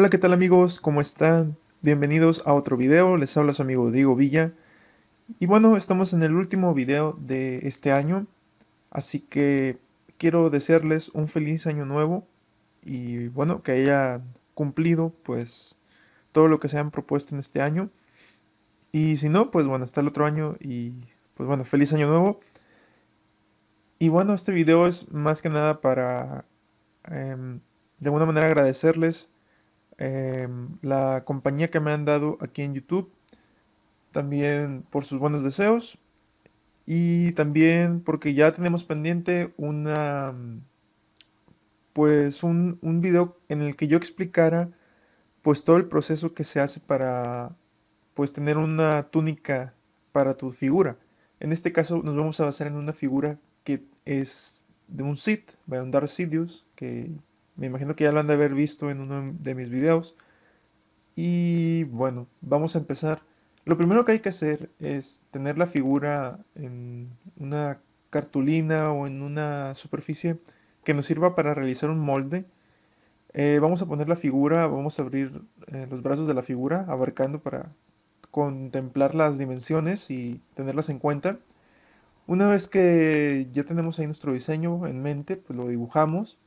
Hola, ¿qué tal amigos? ¿Cómo están? Bienvenidos a otro video, les habla su amigo Diego Villa. Y bueno, estamos en el último video de este año, así que quiero desearles un feliz año nuevo y bueno, que hayan cumplido pues todo lo que se han propuesto en este año. Y si no, pues bueno, hasta el otro año y pues bueno, feliz año nuevo. Y bueno, este video es más que nada para em, de alguna manera agradecerles Em, la compañía que me han dado aquí en YouTube, también por sus buenos deseos y también porque ya tenemos pendiente una pues un, un video en el que yo explicara pues todo el proceso que se hace para pues tener una túnica para tu figura. En este caso nos vamos a basar en una figura que es de un Sith, Darth Sidious, que me imagino que ya lo han de haber visto en uno de mis videos. Y bueno, vamos a empezar. Lo primero que hay que hacer es tener la figura en una cartulina o en una superficie que nos sirva para realizar un molde. Eh, vamos a poner la figura, vamos a abrir eh, los brazos de la figura, abarcando para contemplar las dimensiones y tenerlas en cuenta. Una vez que ya tenemos ahí nuestro diseño en mente, pues lo dibujamos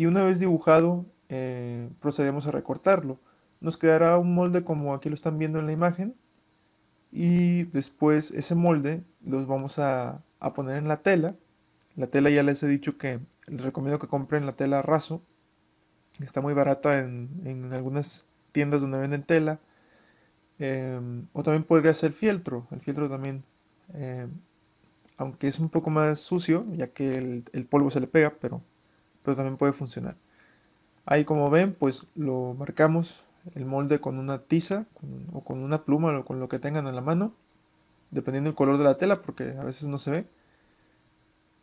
y una vez dibujado eh, procedemos a recortarlo. Nos quedará un molde como aquí lo están viendo en la imagen y después ese molde los vamos a, poner en la tela. La tela ya les he dicho que les recomiendo que compren la tela raso. Está muy barata en, algunas tiendas donde venden tela. Em, o también podría ser fieltro. El fieltro también, em, aunque es un poco más sucio, ya que el, el polvo se le pega, pero pero también puede funcionar. Ahí como ven, pues lo marcamos el molde con una tiza o con una pluma o con lo que tengan en la mano, dependiendo el color de la tela, porque a veces no se ve.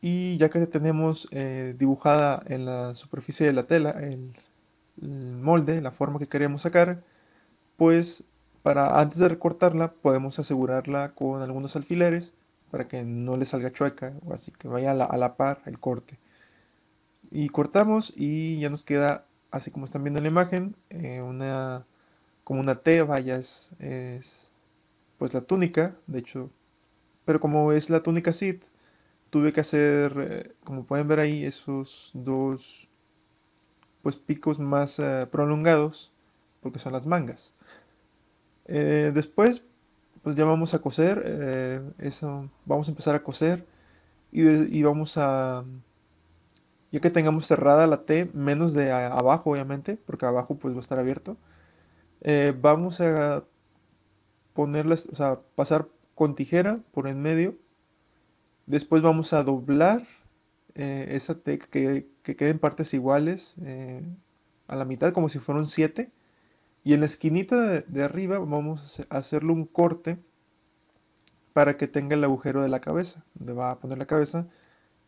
Y ya que tenemos eh, dibujada en la superficie de la tela el, molde, la forma que queremos sacar, pues para antes de recortarla podemos asegurarla con algunos alfileres para que no le salga chueca o así que vaya a la par el corte. Y cortamos y ya nos queda, así como están viendo en la imagen, eh, una como una T ya es, pues la túnica, de hecho. Pero como es la túnica sit, tuve que hacer, eh, como pueden ver ahí, esos dos pues picos más eh, prolongados, porque son las mangas. después, pues ya vamos a coser, eso, vamos a empezar a coser y vamos a ya que tengamos cerrada la T menos de abajo obviamente porque abajo pues va a estar abierto eh, vamos a ponerlas o sea pasar con tijera por en medio después vamos a doblar eh, esa T que, que queden partes iguales eh, a la mitad como si fuera un 7 y en la esquinita de arriba vamos a hacerle un corte para que tenga el agujero de la cabeza donde va a poner la cabeza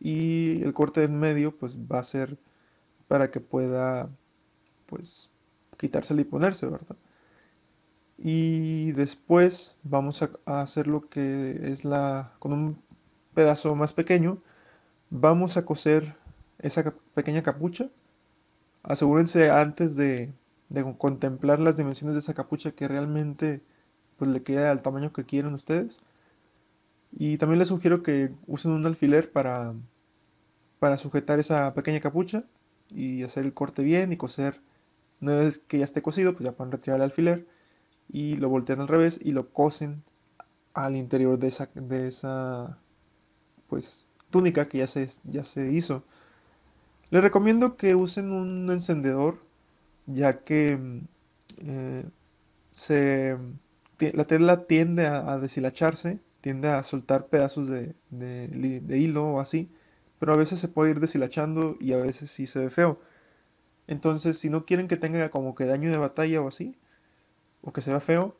y el corte en medio pues va a ser para que pueda pues quitársela y ponerse, ¿verdad? Y después vamos a, hacer lo que es la, con un pedazo más pequeño, vamos a coser esa pequeña capucha. Asegúrense antes de, de contemplar las dimensiones de esa capucha que realmente pues le quede al tamaño que quieren ustedes. Y también les sugiero que usen un alfiler para, para sujetar esa pequeña capucha y hacer el corte bien y coser. Una vez que ya esté cosido, pues ya pueden retirar el alfiler y lo voltean al revés y lo cosen al interior de esa, de esa pues, túnica que ya se, ya se hizo. Les recomiendo que usen un encendedor, ya que mm, eh, la tela tiende a deshilacharse tiende a soltar pedazos de, hilo o así, pero a veces se puede ir deshilachando y a veces sí se ve feo. Entonces, si no quieren que tenga como que daño de batalla o así, o que se vea feo,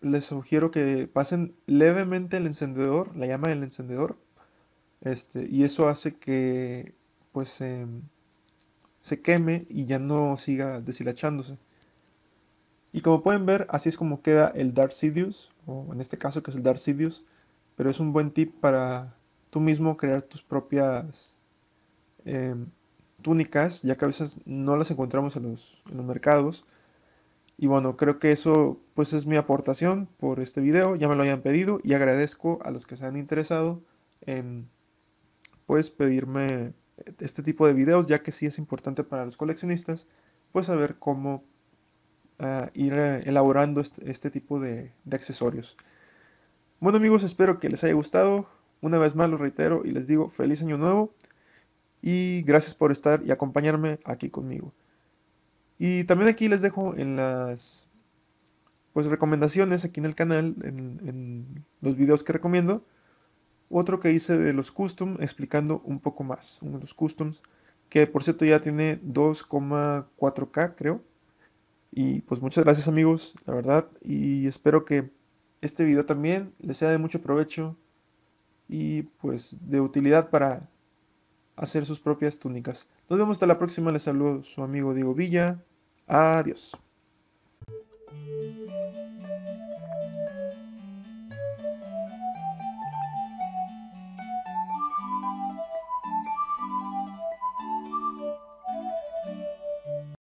les sugiero que pasen levemente el encendedor, la llama del encendedor, este, y eso hace que pues em, se queme y ya no siga deshilachándose. Y como pueden ver, así es como queda el Dark Sidious, o en este caso que es el Dark Sidious, pero es un buen tip para tú mismo crear tus propias em, túnicas, ya que a veces no las encontramos en los, mercados. Y bueno, creo que eso pues es mi aportación por este video, ya me lo hayan pedido y agradezco a los que se han interesado en pues pedirme este tipo de videos, ya que sí es importante para los coleccionistas pues saber cómo a ir eh, elaborando este, tipo de, accesorios. Bueno amigos, espero que les haya gustado. Una vez más lo reitero y les digo feliz año nuevo y gracias por estar y acompañarme aquí conmigo. Y también aquí les dejo en las pues recomendaciones aquí en el canal, en, los videos que recomiendo, otro que hice de los custom explicando un poco más, uno de los customs, que por cierto ya tiene 2,4K creo, y pues muchas gracias amigos, la verdad. Y espero que este video también les sea de mucho provecho y pues de utilidad para hacer sus propias túnicas. Nos vemos hasta la próxima. Les saludo su amigo Diego Villa. Adiós.